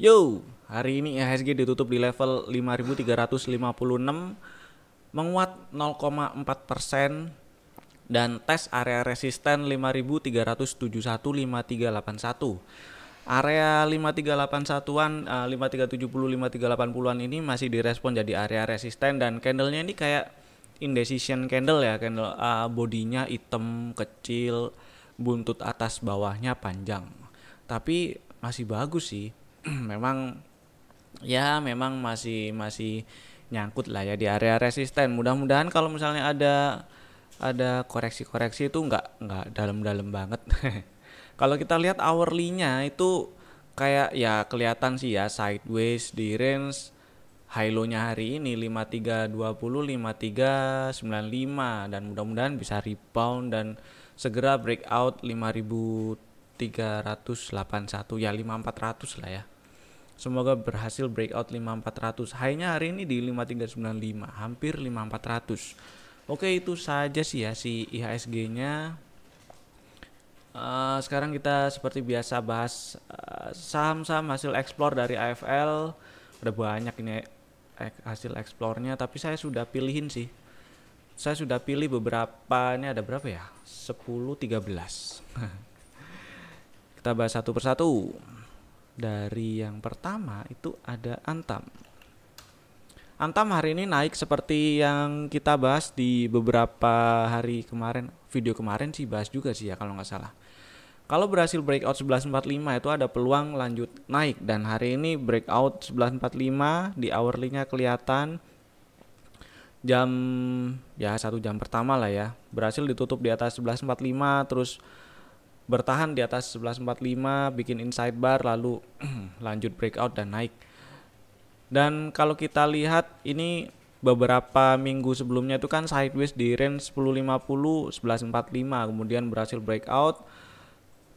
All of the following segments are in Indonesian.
Yo, hari ini IHSG ditutup di level 5356 menguat 0,4 persen dan tes area resisten 5371-5381 area 5381-an, uh, 5370, 5380-an ini masih direspon jadi area resisten dan candlenya ini kayak indecision candle ya, candle uh, bodinya hitam kecil, buntut atas bawahnya panjang. Tapi masih bagus sih. memang ya memang masih masih nyangkut lah ya di area resisten. Mudah-mudahan kalau misalnya ada ada koreksi-koreksi itu nggak nggak dalam-dalam banget. kalau kita lihat hourly-nya itu kayak ya kelihatan sih ya sideways di range high low-nya hari ini 5320 5395 dan mudah-mudahan bisa rebound dan segera breakout 5000 381 ya 5400 lah ya semoga berhasil breakout 5400 high-nya hari ini di 5395 hampir 5400 oke itu saja sih ya si IHSG nya uh, eh, sekarang kita seperti biasa bahas eh, saham-saham uh, hasil explore dari AFL ada banyak ini eh, hasil explore-nya tapi saya sudah pilihin sih saya sudah pilih beberapa ini ada berapa ya 10 13 Kita bahas satu persatu. Dari yang pertama itu ada Antam. Antam hari ini naik seperti yang kita bahas di beberapa hari kemarin. Video kemarin sih bahas juga sih ya kalau nggak salah. Kalau berhasil breakout 1145 itu ada peluang lanjut naik dan hari ini breakout 1145 di hourly-nya kelihatan jam ya satu jam pertama lah ya berhasil ditutup di atas 11.45 terus bertahan di atas 11.45 bikin inside bar lalu lanjut breakout dan naik dan kalau kita lihat ini beberapa minggu sebelumnya itu kan sideways di range 10.50 11.45 kemudian berhasil breakout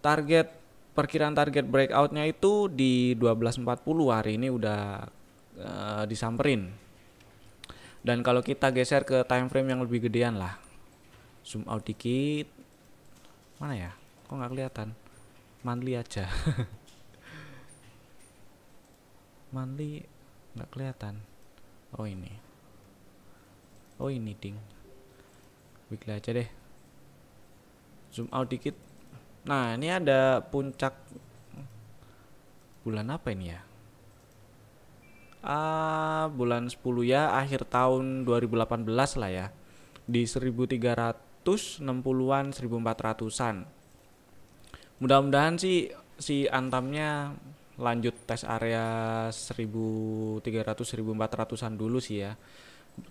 target perkiraan target breakoutnya itu di 12.40 hari ini udah uh, disamperin dan kalau kita geser ke time frame yang lebih gedean lah zoom out dikit mana ya kok nggak kelihatan manly aja manly nggak kelihatan oh ini oh ini ding weekly aja deh zoom out dikit nah ini ada puncak bulan apa ini ya ah bulan 10 ya akhir tahun 2018 lah ya di 1360-an 1400-an mudah-mudahan sih si antamnya lanjut tes area 1300 1400-an dulu sih ya.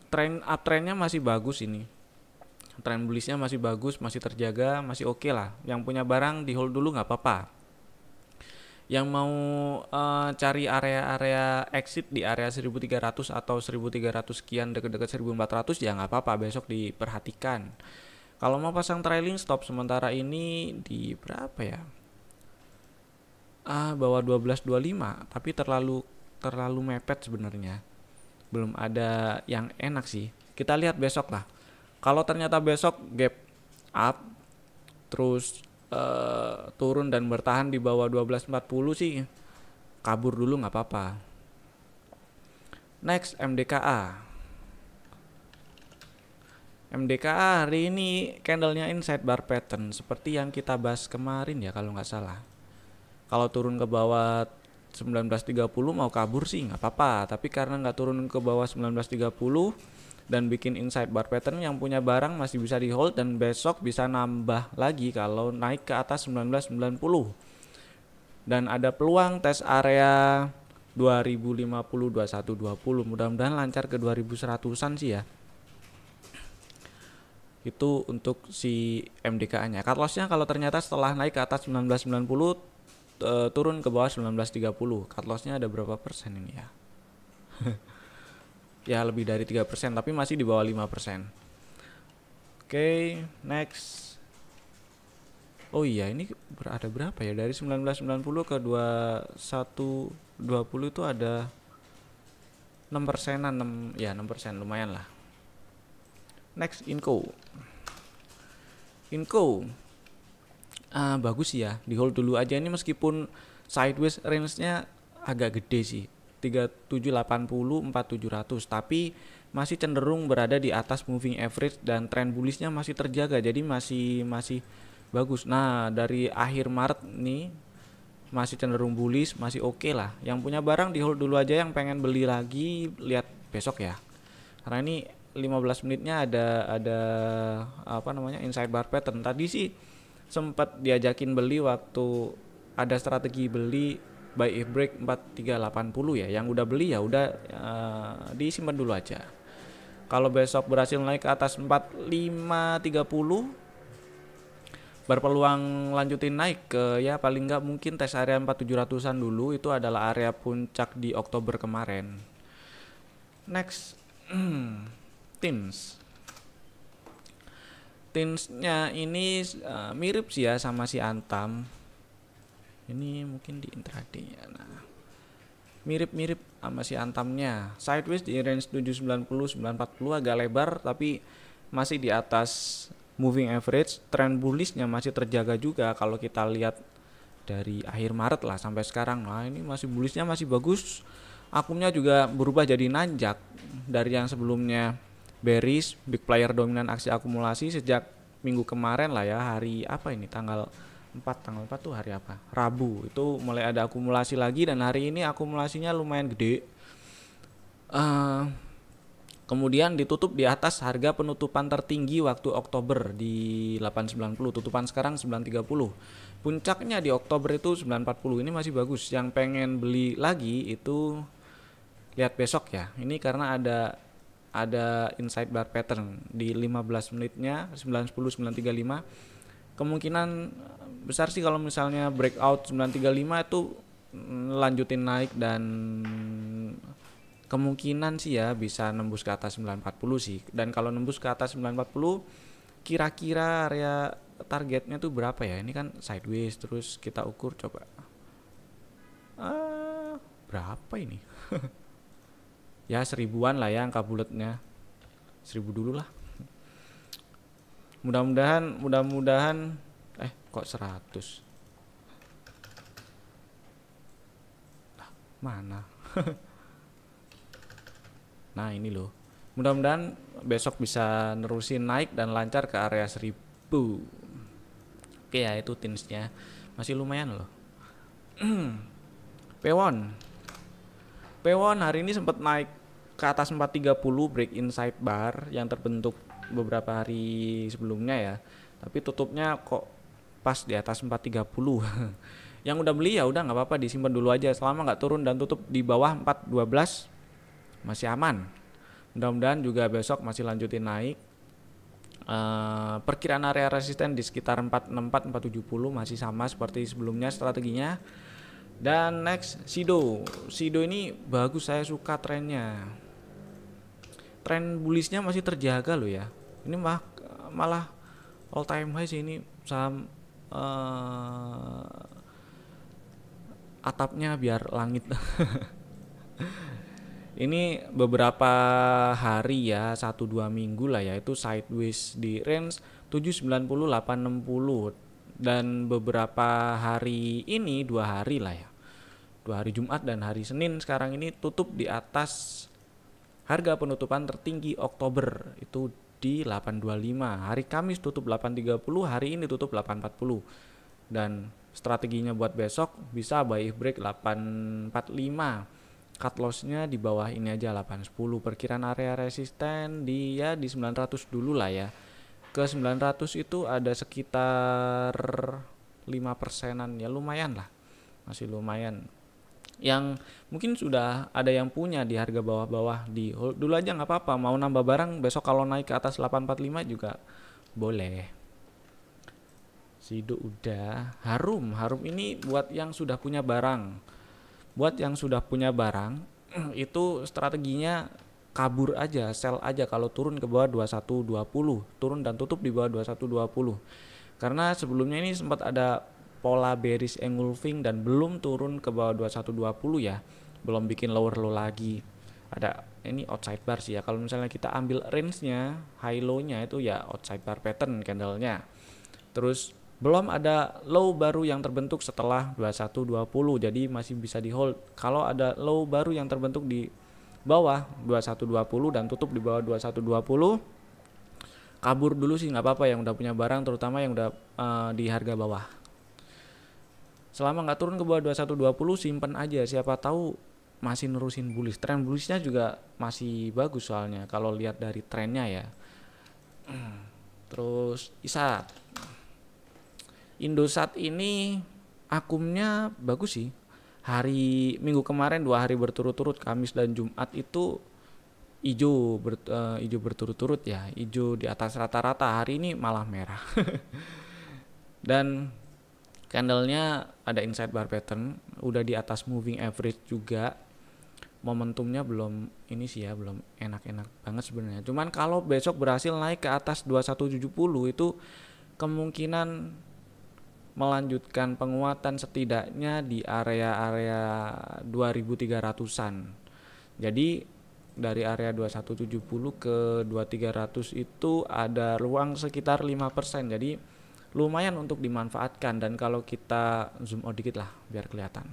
up uptrendnya masih bagus ini. Trend bullishnya masih bagus, masih terjaga, masih oke okay lah. Yang punya barang di hold dulu nggak apa-apa. Yang mau uh, cari area-area exit di area 1300 atau 1300 sekian deket-deket 1400 ya nggak apa-apa, besok diperhatikan kalau mau pasang trailing stop sementara ini di berapa ya? Ah, bawa 12.25, tapi terlalu terlalu mepet sebenarnya. Belum ada yang enak sih. Kita lihat besok lah. Kalau ternyata besok gap up terus uh, turun dan bertahan di bawah 12.40 sih kabur dulu nggak apa-apa. Next MDKA MDKA hari ini candlenya inside bar pattern seperti yang kita bahas kemarin ya kalau nggak salah. Kalau turun ke bawah 1930 mau kabur sih nggak apa-apa, tapi karena nggak turun ke bawah 1930 dan bikin inside bar pattern yang punya barang masih bisa di hold dan besok bisa nambah lagi kalau naik ke atas 1990. Dan ada peluang tes area 2050 2120 mudah-mudahan lancar ke 2100-an sih ya itu untuk si MDKA-nya. Cut loss-nya kalau ternyata setelah naik ke atas 1990 e, eh, turun ke bawah 1930. Cut loss-nya ada berapa persen ini ya? ya lebih dari 3% tapi masih di bawah 5%. Oke, okay, next. Oh iya, ini ada berapa ya? Dari 1990 ke 2120 itu ada 6 persenan 6 ya 6 persen lumayan lah next Inco Inco uh, ah, bagus ya di hold dulu aja ini meskipun sideways range-nya agak gede sih 3780 4700 tapi masih cenderung berada di atas moving average dan tren bullishnya masih terjaga jadi masih masih bagus nah dari akhir Maret nih masih cenderung bullish masih oke okay lah yang punya barang di hold dulu aja yang pengen beli lagi lihat besok ya karena ini 15 menitnya ada ada apa namanya inside bar pattern tadi sih sempat diajakin beli waktu ada strategi beli buy if break 4380 ya yang udah beli ya udah uh, disimpan dulu aja kalau besok berhasil naik ke atas 4530 berpeluang lanjutin naik ke ya paling nggak mungkin tes area 4700-an dulu itu adalah area puncak di Oktober kemarin. Next. Teams. Teensnya ini uh, mirip sih ya sama si Antam. Ini mungkin di intraday Nah, mirip-mirip sama si Antamnya. Sideways di range 790 940 agak lebar tapi masih di atas moving average. Trend bullishnya masih terjaga juga kalau kita lihat dari akhir Maret lah sampai sekarang. Nah, ini masih bullishnya masih bagus akumnya juga berubah jadi nanjak dari yang sebelumnya bearish, big player dominan aksi akumulasi sejak minggu kemarin lah ya, hari apa ini tanggal 4, tanggal 4 tuh hari apa? Rabu. Itu mulai ada akumulasi lagi dan hari ini akumulasinya lumayan gede. Uh, kemudian ditutup di atas harga penutupan tertinggi waktu Oktober di 890, tutupan sekarang 930. Puncaknya di Oktober itu 940. Ini masih bagus. Yang pengen beli lagi itu lihat besok ya. Ini karena ada ada inside bar pattern di 15 menitnya 910 935 kemungkinan besar sih kalau misalnya breakout 935 itu lanjutin naik dan kemungkinan sih ya bisa nembus ke atas 940 sih dan kalau nembus ke atas 940 kira-kira area targetnya tuh berapa ya ini kan sideways terus kita ukur coba uh, berapa ini ya seribuan lah ya angka bulatnya seribu dulu lah mudah-mudahan mudah-mudahan eh kok seratus nah, mana nah ini loh mudah-mudahan besok bisa nerusin naik dan lancar ke area seribu oke ya itu tinsnya masih lumayan loh Pewon Pewon hari ini sempat naik ke atas 430 break inside bar yang terbentuk beberapa hari sebelumnya ya. Tapi tutupnya kok pas di atas 430. yang udah beli ya udah nggak apa-apa disimpan dulu aja selama nggak turun dan tutup di bawah 412 masih aman. Mudah-mudahan juga besok masih lanjutin naik. Uh, perkiraan area resisten di sekitar 464 470 masih sama seperti sebelumnya strateginya. Dan next Sido. Sido ini bagus saya suka trennya tren bullishnya masih terjaga loh ya ini mah malah all time high sih ini saham uh, atapnya biar langit ini beberapa hari ya satu dua minggu lah ya itu sideways di range 790 860 dan beberapa hari ini dua hari lah ya dua hari Jumat dan hari Senin sekarang ini tutup di atas Harga penutupan tertinggi Oktober itu di 825. Hari Kamis tutup 830, hari ini tutup 840. Dan strateginya buat besok bisa buy if break 845. Cut loss di bawah ini aja 810. Perkiraan area resisten dia di 900 dulu lah ya. Ke 900 itu ada sekitar 5 persenan ya lumayan lah. Masih lumayan yang mungkin sudah ada yang punya di harga bawah-bawah di hold dulu aja nggak apa-apa mau nambah barang besok kalau naik ke atas 845 juga boleh Sido udah harum harum ini buat yang sudah punya barang buat yang sudah punya barang itu strateginya kabur aja sell aja kalau turun ke bawah 2120 turun dan tutup di bawah 2120 karena sebelumnya ini sempat ada pola bearish engulfing dan belum turun ke bawah 2120 ya belum bikin lower low lagi ada ini outside bar sih ya kalau misalnya kita ambil range-nya high low-nya itu ya outside bar pattern candle nya terus belum ada low baru yang terbentuk setelah 2120 jadi masih bisa di hold kalau ada low baru yang terbentuk di bawah 2120 dan tutup di bawah 2120 kabur dulu sih nggak apa-apa yang udah punya barang terutama yang udah uh, di harga bawah selama nggak turun ke bawah 2120 simpen aja siapa tahu masih nerusin bullish tren bullishnya juga masih bagus soalnya kalau lihat dari trennya ya terus Isat Indosat ini akumnya bagus sih hari minggu kemarin dua hari berturut-turut Kamis dan Jumat itu ijo ber, uh, eh, ijo berturut-turut ya ijo di atas rata-rata hari ini malah merah dan Candlenya ada inside bar pattern, udah di atas moving average juga. Momentumnya belum ini sih ya, belum enak-enak banget sebenarnya. Cuman kalau besok berhasil naik ke atas 2170 itu kemungkinan melanjutkan penguatan setidaknya di area-area 2300-an. Jadi dari area 2170 ke 2300 itu ada ruang sekitar 5%. Jadi lumayan untuk dimanfaatkan dan kalau kita zoom out dikit lah biar kelihatan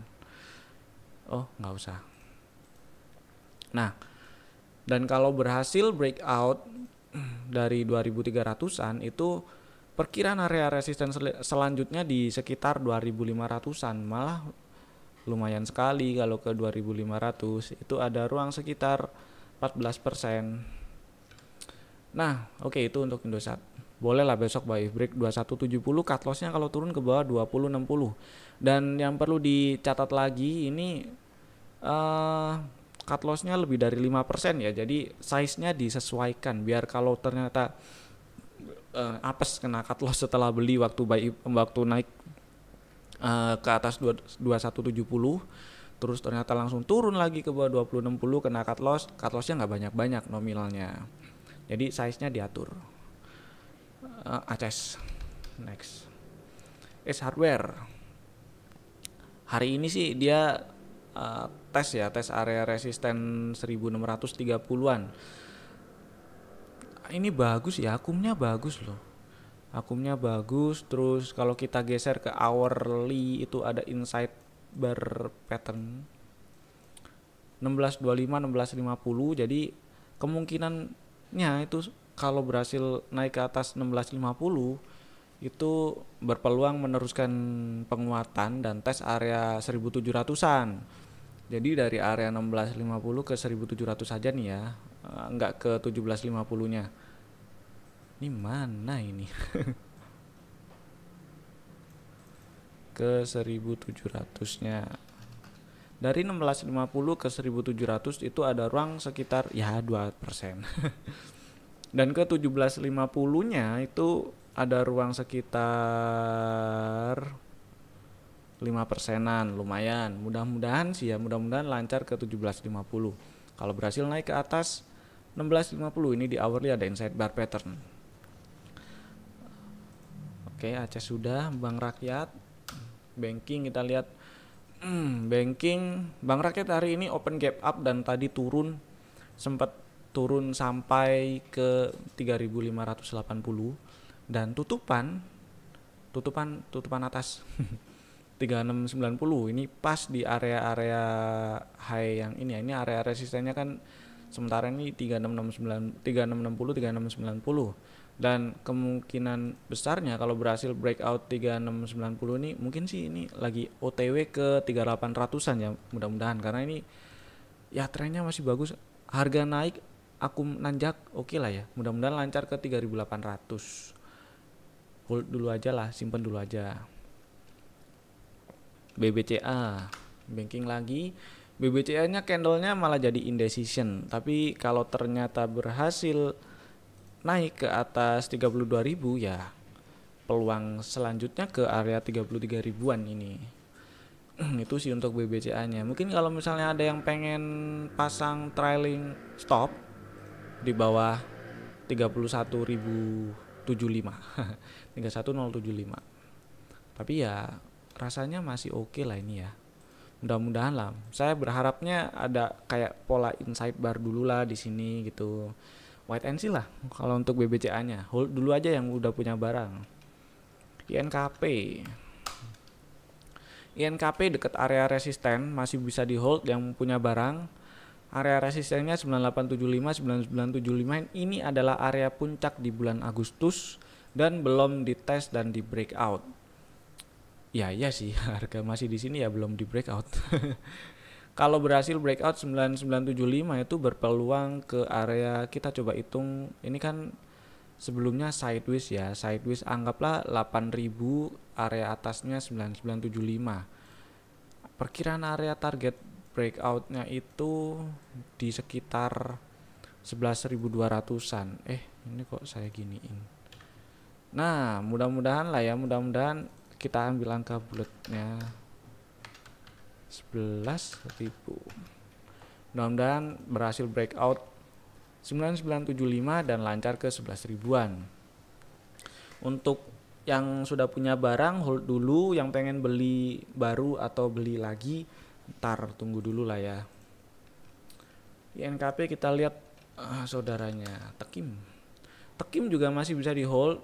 oh nggak usah nah dan kalau berhasil breakout dari 2300-an itu perkiraan area resisten sel selanjutnya di sekitar 2500-an malah lumayan sekali kalau ke 2500 itu ada ruang sekitar 14%. Nah, oke okay, itu untuk Indosat bolehlah besok buy break 2170 cut lossnya kalau turun ke bawah 2060 dan yang perlu dicatat lagi ini uh, cut lossnya lebih dari 5% ya jadi size-nya disesuaikan biar kalau ternyata uh, apes kena cut loss setelah beli waktu buy waktu naik uh, ke atas 2170 terus ternyata langsung turun lagi ke bawah 2060 kena cut loss cut lossnya nggak banyak-banyak nominalnya jadi size-nya diatur uh, Aces next Ace Hardware hari ini sih dia uh, tes ya tes area resisten 1630-an ini bagus ya akumnya bagus loh akumnya bagus terus kalau kita geser ke hourly itu ada inside bar pattern 1625 1650 jadi kemungkinannya itu kalau berhasil naik ke atas 1650 itu berpeluang meneruskan penguatan dan tes area 1700-an. Jadi dari area 1650 ke 1700 saja nih ya, eh, nggak ke 1750-nya. Ini mana ini? ke 1700-nya. Dari 1650 ke 1700 itu ada ruang sekitar ya 2%. Dan ke 1750-nya itu ada ruang sekitar 5 persenan, lumayan. Mudah-mudahan sih ya, mudah-mudahan lancar ke 1750. Kalau berhasil naik ke atas 1650 ini di hourly ada inside bar pattern. Oke, Aceh sudah, bang Rakyat, banking kita lihat hmm, banking bang Rakyat hari ini open gap up dan tadi turun sempat turun sampai ke 3580 dan tutupan tutupan tutupan atas 3690 ini pas di area-area high yang ini ya ini area resistennya kan sementara ini 3669 3660 3690 dan kemungkinan besarnya kalau berhasil breakout 3690 ini mungkin sih ini lagi OTW ke 3800-an ya mudah-mudahan karena ini ya trennya masih bagus harga naik aku nanjak oke okay lah ya mudah-mudahan lancar ke 3800 hold dulu aja lah simpen dulu aja BBCA banking lagi BBCA nya candlenya malah jadi indecision tapi kalau ternyata berhasil naik ke atas 32.000 ya peluang selanjutnya ke area 33 ribuan ini itu sih untuk BBCA nya mungkin kalau misalnya ada yang pengen pasang trailing stop di bawah 31.075 31075 tapi ya rasanya masih oke okay lah ini ya mudah-mudahan lah saya berharapnya ada kayak pola inside bar dulu lah di sini gitu white and see lah kalau untuk BBCA nya hold dulu aja yang udah punya barang INKP INKP deket area resisten masih bisa di hold yang punya barang Area resistennya 9875 9975 ini adalah area puncak di bulan Agustus dan belum dites dan di breakout. Ya iya sih harga masih di sini ya belum di breakout. Kalau berhasil breakout 9975 itu berpeluang ke area kita coba hitung ini kan sebelumnya sideways ya. Sideways anggaplah 8000 area atasnya 9975 perkiraan area target breakoutnya itu di sekitar 11.200an eh ini kok saya giniin nah mudah-mudahan lah ya mudah-mudahan kita ambil langkah bulatnya 11.000 mudah-mudahan berhasil breakout 9975 dan lancar ke 11.000an untuk yang sudah punya barang hold dulu yang pengen beli baru atau beli lagi ntar tunggu dulu lah ya INKP kita lihat uh, saudaranya Tekim Tekim juga masih bisa di hold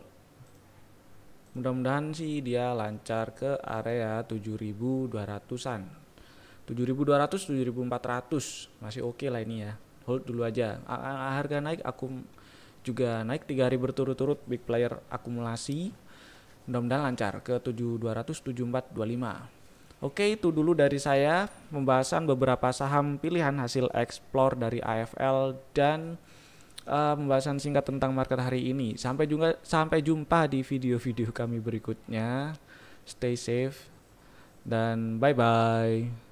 mudah-mudahan sih dia lancar ke area 7200an 7200 7400 masih oke okay lah ini ya hold dulu aja ah, ah, harga naik aku juga naik tiga hari berturut-turut big player akumulasi mudah-mudahan lancar ke 7200 7425 Oke, itu dulu dari saya pembahasan beberapa saham pilihan hasil eksplor dari AFL dan uh, pembahasan singkat tentang market hari ini. Sampai juga sampai jumpa di video-video kami berikutnya. Stay safe dan bye bye.